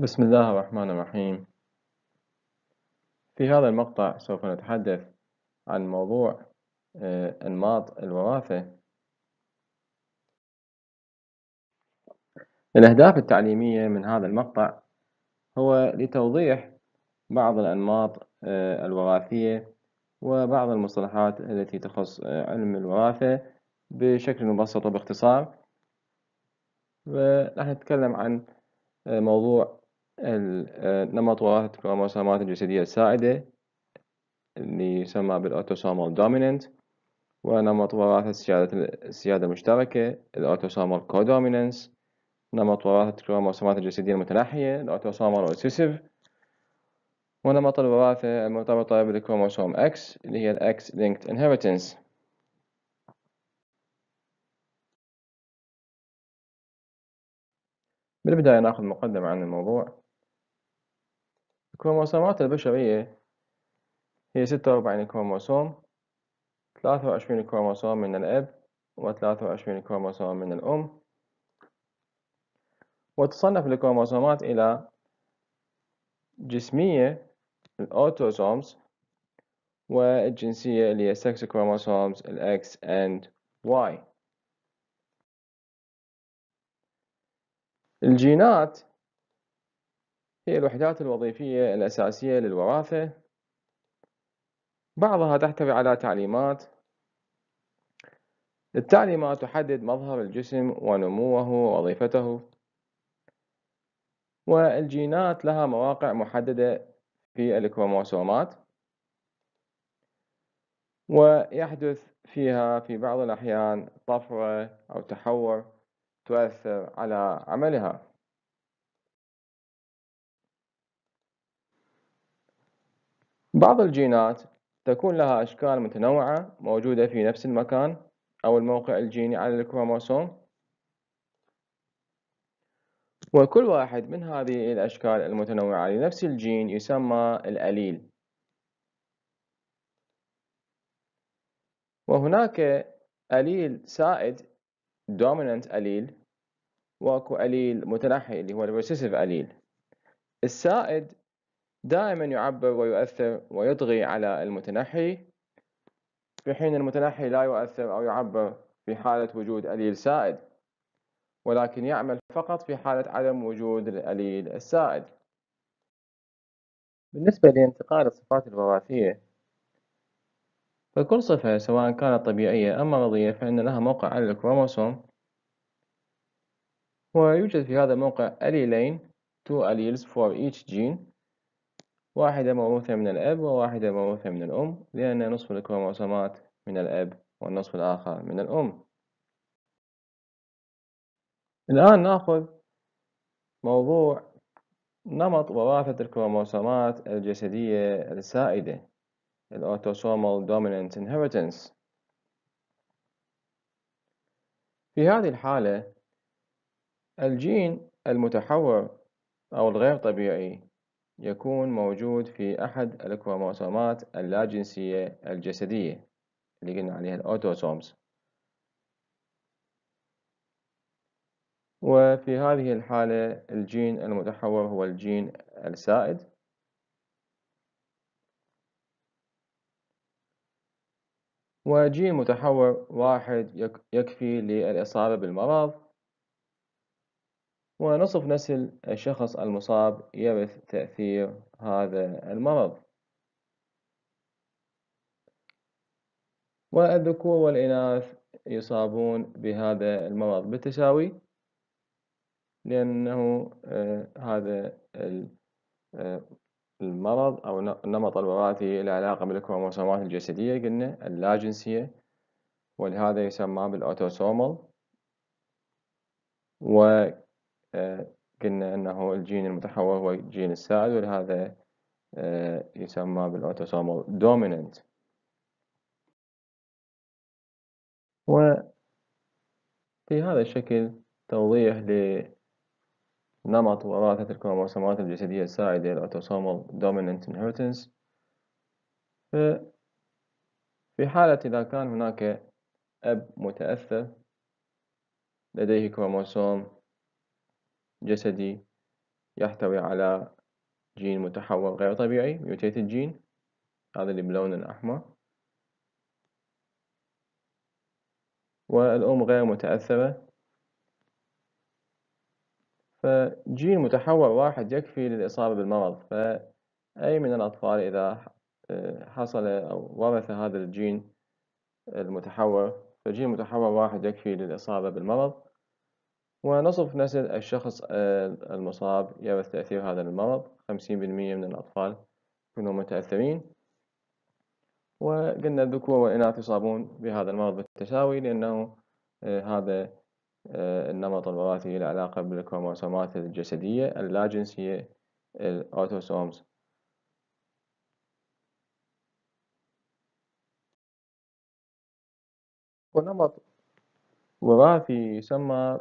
بسم الله الرحمن الرحيم في هذا المقطع سوف نتحدث عن موضوع آه، أنماط الوراثة الأهداف التعليمية من هذا المقطع هو لتوضيح بعض الأنماط آه، الوراثية وبعض المصطلحات التي تخص آه، علم الوراثة بشكل مبسط وباختصار ونحن نتكلم عن موضوع آه، نمط كروموسومات الجسدية السائدة اللي يسمى بالأوتوسومال دومينانت ونمط وراثة سيادة السيادة المشتركة الأوتوسومال كودومينانس نمط وراثة كروموسومات الجسدية المتنحية الأوتوسومال ريسيسيف ونمط الوراثة المرتبطة بالكروموسوم X اللي هي الـ X linked inheritance بالبداية ناخذ مقدمة عن الموضوع الكروموسومات البشرية هي ستة وأربعين كروموسوم ثلاثة وعشرين كروموسوم من الأب وثلاثة وعشرين كروموسوم من الأم وتصنف الكروموسومات إلى جسمية الأوتوزومز والجنسية اللي هي السكس كروموسومز ال X and Y الجينات هي الوحدات الوظيفية الأساسية للوراثة بعضها تحتوي على تعليمات التعليمات تحدد مظهر الجسم ونموه ووظيفته والجينات لها مواقع محددة في الكروموسومات ويحدث فيها في بعض الأحيان طفرة أو تحور تؤثر على عملها بعض الجينات تكون لها أشكال متنوعة موجودة في نفس المكان أو الموقع الجيني على الكروموسوم وكل واحد من هذه الأشكال المتنوعة لنفس الجين يسمى الأليل وهناك أليل سائد dominant أليل واكو أليل متنحي اللي هو الريسيسيف أليل السائد دائما يعبر ويؤثر ويطغي على المتنحي في حين المتنحي لا يؤثر أو يعبر في حالة وجود أليل سائد ولكن يعمل فقط في حالة عدم وجود الأليل السائد بالنسبة لانتقال الصفات الوراثية فكل صفة سواء كانت طبيعية أم مرضية فإن لها موقع على الكروموسوم ويوجد في هذا الموقع أليلين two alleles for each gene واحدة موروثة من الأب وواحدة موروثة من الأم لأن نصف الكروموسومات من الأب والنصف الآخر من الأم الآن نأخذ موضوع نمط وراثة الكروموسومات الجسدية السائدة الأوتوسومال دومينانت inheritance في هذه الحالة الجين المتحور أو الغير طبيعي يكون موجود في أحد الكروموسومات اللاجنسية الجسدية اللي قلنا عليها الأوتوسومز وفي هذه الحالة الجين المتحور هو الجين السائد وجين متحور واحد يكفي للإصابة بالمرض ونصف نسل الشخص المصاب يبث تأثير هذا المرض والذكور والإناث يصابون بهذا المرض بالتساوي لأنه آه، هذا آه، المرض أو النمط الوراثي له علاقة بالكروموسومات الجسدية قلنا اللاجنسية ولهذا يسمى بالأوتوسومال و آه، قلنا أنه الجين المتحول هو الجين السائد ولهذا آه، يسمى بالأوتوسومال دوميننت وفي هذا الشكل توضيح لنمط وراثة الكروموسومات الجسدية السائدة الأوتوسومال دوميننت inheritance في حالة إذا كان هناك أب متأثر لديه كروموسوم جسدي يحتوي على جين متحول غير طبيعي mutated جين هذا اللي بلون الأحمر والأم غير متأثرة فجين متحول واحد يكفي للإصابة بالمرض فأي من الأطفال إذا آه، حصل أو ورث هذا الجين المتحور فجين متحور واحد يكفي للإصابة بالمرض ونصف نسل الشخص آه، المصاب يرث تأثير هذا المرض 50% من الأطفال يكونوا متأثرين وقلنا الذكور والإناث يصابون بهذا المرض بالتساوي لأنه آه، هذا آه، النمط الوراثي له علاقة بالكروموسومات الجسدية اللاجنسية الأوتوسومز ونمط وراثي يسمى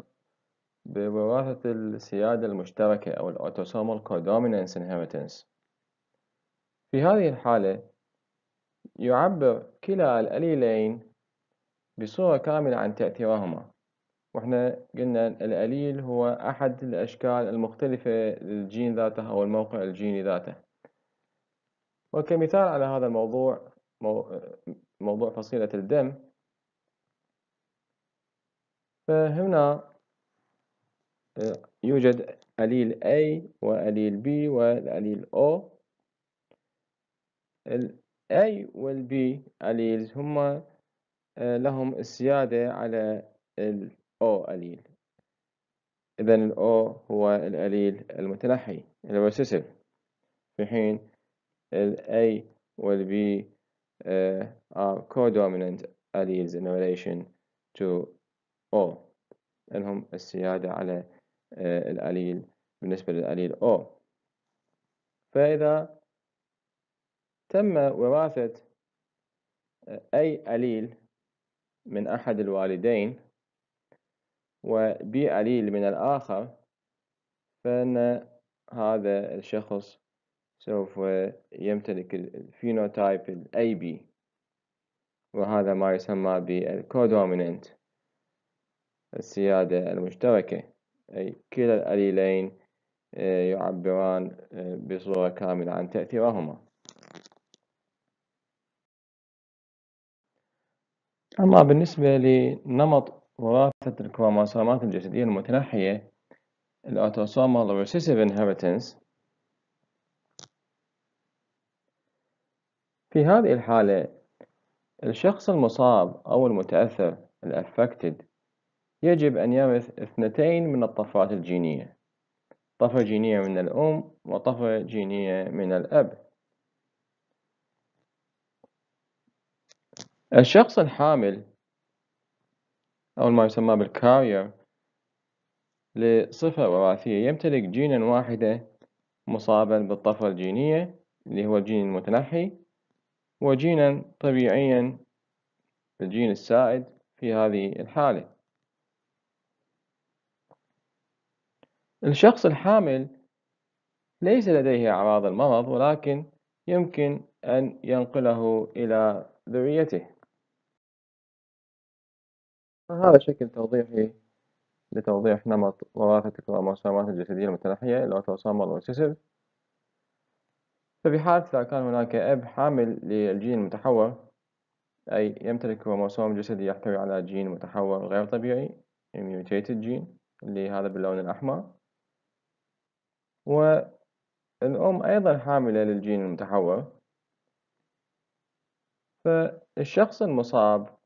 بوراثة السيادة المشتركة أو الأوتوسومال codominance inheritance في هذه الحالة يعبر كلا الأليلين بصورة كاملة عن تأثيرهما وإحنا قلنا الأليل هو أحد الأشكال المختلفة للجين ذاته أو الموقع الجيني ذاته وكمثال على هذا الموضوع موضوع فصيلة الدم فهنا يوجد أليل A وأليل B والأليل O ال A وال B أليلز هما آه، لهم السيادة على ال O أليل إذا ال O هو الأليل المتنحي البوسيسيف في حين ال A وال B آه، are codominant alleles in relation to O لهم السيادة على آه، الأليل بالنسبة للأليل O فإذا تم وراثة آه، أي أليل من أحد الوالدين وبي أليل من الآخر فإن هذا الشخص سوف يمتلك الفينوتايب ال AB وهذا ما يسمى بالكودومينانت السيادة المشتركة أي كلا الأليلين آه، يعبران آه، بصورة كاملة عن تأثيرهما أما بالنسبة لنمط وراثة الكروموسومات الجسدية المتنحية الأوتوسومال recessive inheritance في هذه الحالة الشخص المصاب أو المتأثر الأفكتد يجب أن يرث اثنتين من الطفرات الجينية طفرة جينية من الأم وطفرة جينية من الأب الشخص الحامل أو ما يسمى بالكارير لصفة وراثية يمتلك جينا واحدا مصابا بالطفرة الجينية اللي هو الجين المتنحي وجينا طبيعيا الجين السائد في هذه الحالة الشخص الحامل ليس لديه أعراض المرض ولكن يمكن أن ينقله إلى ذريته هذا شكل توضيحي لتوضيح نمط وراثة الكروموسومات الجسدية المتنحية الأوتوسومال ريسيسيف ففي حال إذا كان هناك أب حامل للجين المتحور أي يمتلك كروموسوم جسدي يحتوي على جين متحور غير طبيعي mutated gene اللي هذا باللون الأحمر والأم أيضا حاملة للجين المتحور فالشخص المصاب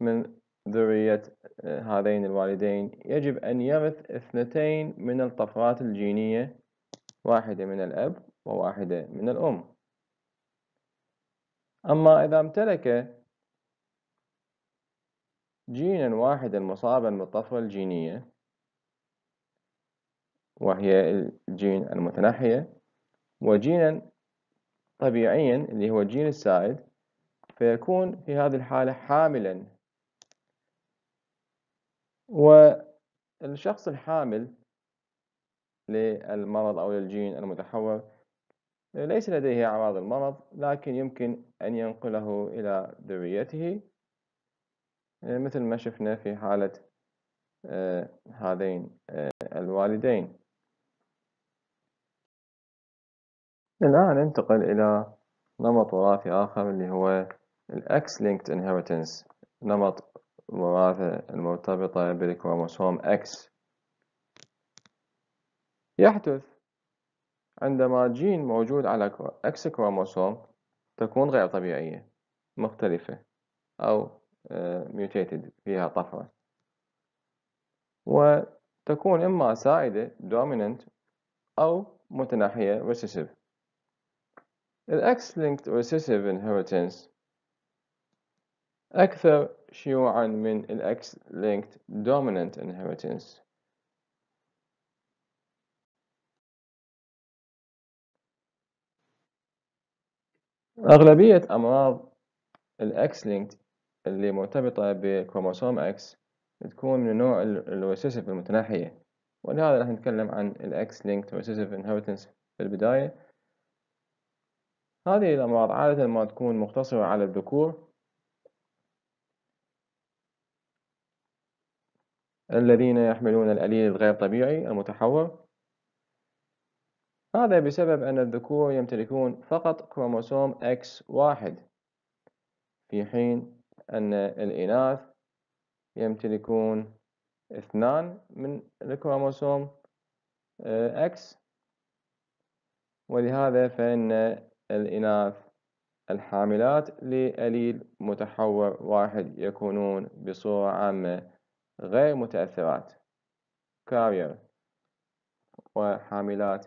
من ذرية آه، هذين الوالدين يجب أن يرث اثنتين من الطفرات الجينية واحدة من الأب وواحدة من الأم أما إذا امتلك جينا واحدا مصابا بالطفرة الجينية وهي الجين المتناحية وجينا طبيعيا اللي هو جين السائد فيكون في هذه الحالة حاملا والشخص الحامل للمرض أو للجين المتحور ليس لديه أعراض المرض لكن يمكن أن ينقله إلى ذريته مثل ما شفنا في حالة آه، هذين آه، الوالدين الآن ننتقل إلى نمط وراثي آخر اللي هو الـ x linked inheritance نمط الوراثة المرتبطة بالكروموسوم X يحدث عندما جين موجود على X كروموسوم تكون غير طبيعية مختلفة أو آه، mutated فيها طفرة وتكون إما سائدة dominant أو متناحية recessive الأكس-linked recessive inheritance أكثر شيوعا من الأكس-linked dominant inheritance أغلبية أمراض الأكس الأكس-linked اللي مرتبطة بكروموسوم أكس تكون من نوع الريسيسيف المتناحية ولهذا راح نتكلم عن الأكس linked recessive inheritance في البداية هذه الأمراض عادة ما تكون مقتصرة على الذكور الذين يحملون الأليل الغير طبيعي المتحور هذا بسبب أن الذكور يمتلكون فقط كروموسوم X واحد في حين أن الإناث يمتلكون اثنان من الكروموسوم X ولهذا فإن الإناث الحاملات لأليل متحور واحد يكونون بصورة عامة غير متأثرات كارير وحاملات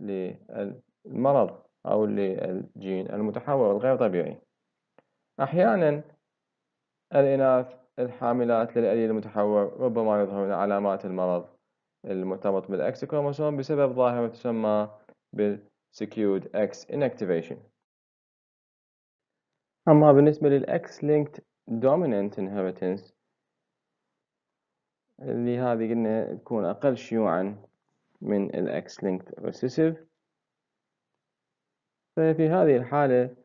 للمرض أو للجين المتحور الغير طبيعي أحيانا الإناث الحاملات للأليل المتحور ربما يظهرون علامات المرض المرتبط بالأكس كروموسوم بسبب ظاهرة تسمى بال secured X inactivation أما بالنسبة للأكس linked dominant inheritance اللي هذه قلنا تكون أقل شيوعا من الأكس linked recessive ففي هذه الحالة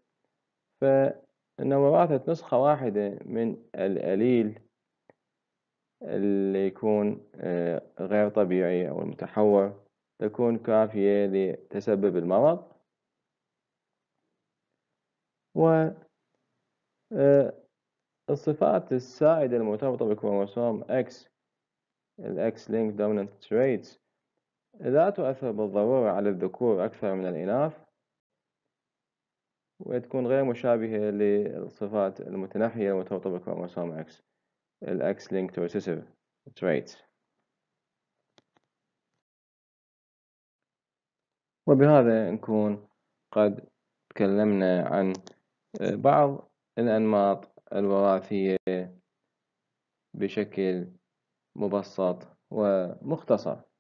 فإن وراثة نسخة واحدة من الأليل اللي يكون آه، غير طبيعي أو المتحور تكون كافية لتسبب المرض و آه، الصفات السائدة المرتبطة بالكروموسوم X ال X link dominant traits لا تؤثر بالضرورة على الذكور أكثر من الإناث وتكون غير مشابهة للصفات المتنحية المرتبطة بالكروموسوم X ال X linked recessive traits وبهذا نكون قد تكلمنا عن بعض الأنماط الوراثية بشكل مبسط ومختصر